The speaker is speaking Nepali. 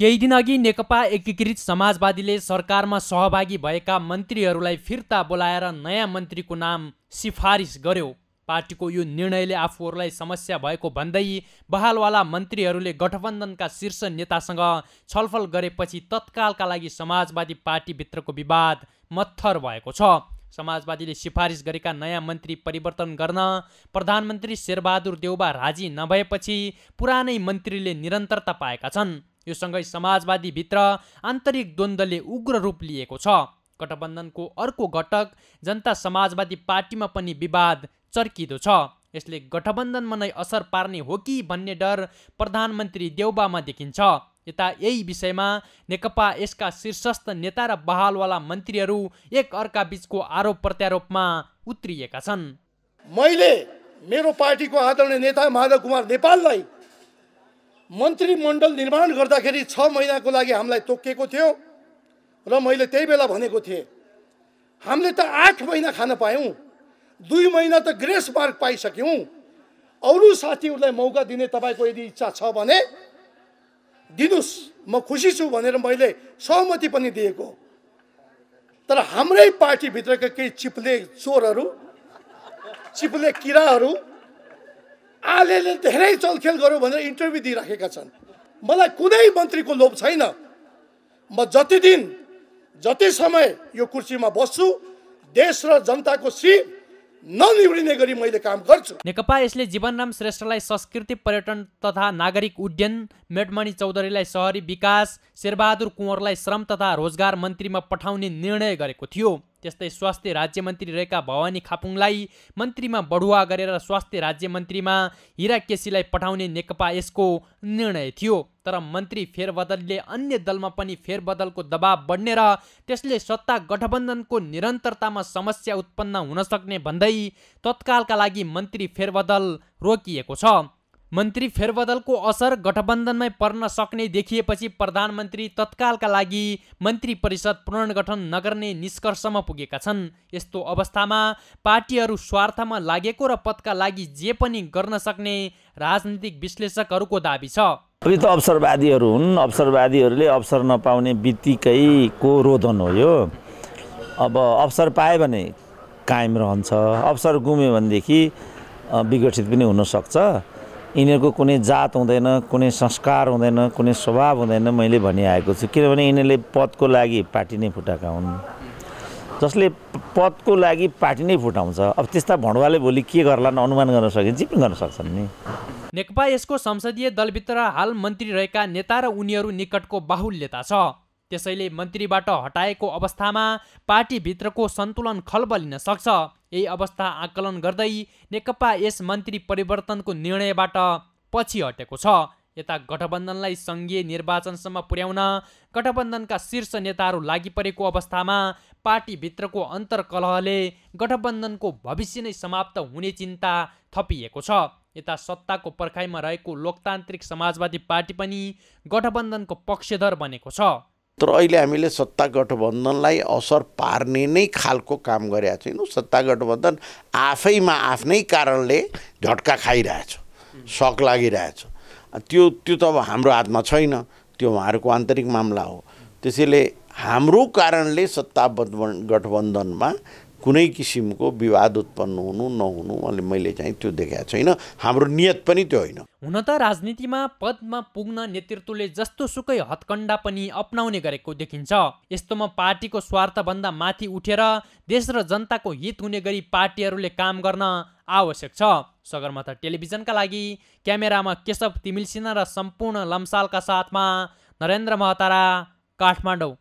केही दिनअघि नेकपा एकीकृत समाजवादीले सरकारमा सहभागी भएका मन्त्रीहरूलाई फिर्ता बोलाएर नयाँ मन्त्रीको नाम सिफारिस गर्यो पार्टीको यो निर्णयले आफूहरूलाई समस्या भएको भन्दै बहालवाला मन्त्रीहरूले गठबन्धनका शीर्ष नेतासँग छलफल गरेपछि तत्कालका लागि समाजवादी पार्टीभित्रको विवाद मत्थर भएको छ समाजवादीले सिफारिस गरेका नयाँ मन्त्री परिवर्तन गर्न प्रधानमन्त्री शेरबहादुर देउबा राजी नभएपछि पुरानै मन्त्रीले निरन्तरता पाएका छन् यो सँगै समाजवादीभित्र आन्तरिक द्वन्द्वले उग्र रूप लिएको छ गठबन्धनको अर्को घटक जनता समाजवादी पार्टीमा पनि विवाद चर्किदो छ यसले गठबन्धनमा नै असर पार्ने हो कि भन्ने डर प्रधानमन्त्री देउबामा देखिन्छ यता यही विषयमा नेकपा यसका शीर्षस्थ नेता र बहालवाला मन्त्रीहरू एक अर्का बिचको आरोप प्रत्यारोपमा उत्रिएका छन् मैले मेरो पार्टीको आदरणीय नेता माधव कुमार नेपाललाई मन्त्रीमण्डल निर्माण गर्दाखेरि छ महिनाको लागि हामीलाई तोकिएको थियो र मैले त्यही बेला भनेको थिएँ हामीले त आठ महिना खान पायौँ दुई महिना त ग्रेस मार्क पाइसक्यौँ अरू साथीहरूलाई मौका दिने तपाईँको यदि इच्छा छ भने दिनुहोस् म खुसी छु भनेर मैले सहमति पनि दिएको तर हाम्रै पार्टीभित्रका केही चिप्ले चोरहरू चिप्ले किराहरू आलेले धेरै चलखेल गर्यो भनेर इन्टरभ्यू दिइराखेका छन् मलाई कुनै मन्त्रीको लोभ छैन म जति दिन जति समय यो कुर्सीमा बस्छु देश र जनताको सिप ननिउडिने गरी मैले काम गर्छु नेकपा यसले जीवनराम श्रेष्ठलाई संस्कृति पर्यटन तथा नागरिक उड्डयन मेटमणि चौधरीलाई सहरी विकास शेरबहादुर कुँवरलाई श्रम तथा रोजगार मन्त्रीमा पठाउने निर्णय गरेको थियो त्यस्तै स्वास्थ्य राज्य राज्यमन्त्री रहेका भवानी खापुङलाई मन्त्रीमा बढुवा गरेर स्वास्थ्य राज्य राज्यमन्त्रीमा हिरा केसीलाई पठाउने नेकपा यसको निर्णय थियो तर मन्त्री फेरबदलले अन्य दलमा पनि फेरबदलको दबाव बढ्ने र त्यसले सत्ता गठबन्धनको निरन्तरतामा समस्या उत्पन्न हुन सक्ने भन्दै तत्कालका लागि मन्त्री फेरबदल रोकिएको छ मन्त्री फेरबदलको असर गठबन्धनमै पर्न सक्ने देखिएपछि प्रधानमन्त्री तत्कालका लागि मन्त्री परिषद पुनर्गठन नगर्ने निष्कर्षमा पुगेका छन् यस्तो अवस्थामा पार्टीहरू स्वार्थमा लागेको र पदका लागि जे पनि गर्न सक्ने राजनीतिक विश्लेषकहरूको दावी छ यो त अवसरवादीहरू हुन् अवसरवादीहरूले अवसर नपाउने बित्तिकैको रोदन हो यो अब अवसर पायो भने कायम रहन्छ अवसर गुम्यो भनेदेखि विघटित पनि हुनसक्छ यिनीहरूको कुनै जात हुँदैन कुनै संस्कार हुँदैन कुनै स्वभाव हुँदैन मैले भनिआएको छु किनभने यिनीहरूले पदको लागि पार्टी नै फुटाएका हुन् जसले पदको लागि पार्टी नै फुटाउँछ अब त्यस्ता भण्डुवाले भोलि के गर्ला अनुमान गर्न सकिन्छ जे पनि गर्न सक्छन् नि नेकपा यसको संसदीय दलभित्र हाल मन्त्री रहेका नेता र उनीहरू निकटको बाहुल्यता छ त्यसैले मन्त्रीबाट हटाएको अवस्थामा पार्टीभित्रको सन्तुलन खलबलिन सक्छ यही अवस्था आकलन गर्दै नेकपा यस मन्त्री परिवर्तनको निर्णयबाट पछि हटेको छ यता गठबन्धनलाई सङ्घीय निर्वाचनसम्म पुर्याउन गठबन्धनका शीर्ष नेताहरू लागिपरेको अवस्थामा पार्टीभित्रको अन्तरकलहले गठबन्धनको भविष्य नै समाप्त हुने चिन्ता थपिएको छ यता सत्ताको पर्खाइमा रहेको लोकतान्त्रिक समाजवादी पार्टी पनि गठबन्धनको पक्षधर बनेको छ तर अहिले हामीले सत्ता गठबन्धनलाई असर पार्ने नै खालको काम गरेका छैनौँ सत्ता गठबन्धन आफैमा आफ्नै कारणले झट्का खाइरहेछ सक लागिरहेछ त्यो त्यो त अब हाम्रो हातमा छैन त्यो उहाँहरूको आन्तरिक मामला हो त्यसैले हाम्रो कारणले सत्ता गठबन्धनमा कुनै किसिमको विवाद उत्पन्न हुनु नहुनु मैले मैले चाहिँ त्यो देखाएको छैन हाम्रो नियत पनि त्यो होइन हुन त राजनीतिमा पदमा पुग्न नेतृत्वले जस्तो सुकै हत्कण्डा पनि अप्नाउने गरेको देखिन्छ यस्तोमा पार्टीको स्वार्थभन्दा माथि उठेर देश र जनताको हित हुने गरी पार्टीहरूले काम गर्न आवश्यक छ सगरमाथा टेलिभिजनका लागि क्यामेरामा केशव तिमिलसिना र सम्पूर्ण लम्सालका साथमा नरेन्द्र महतारा काठमाडौँ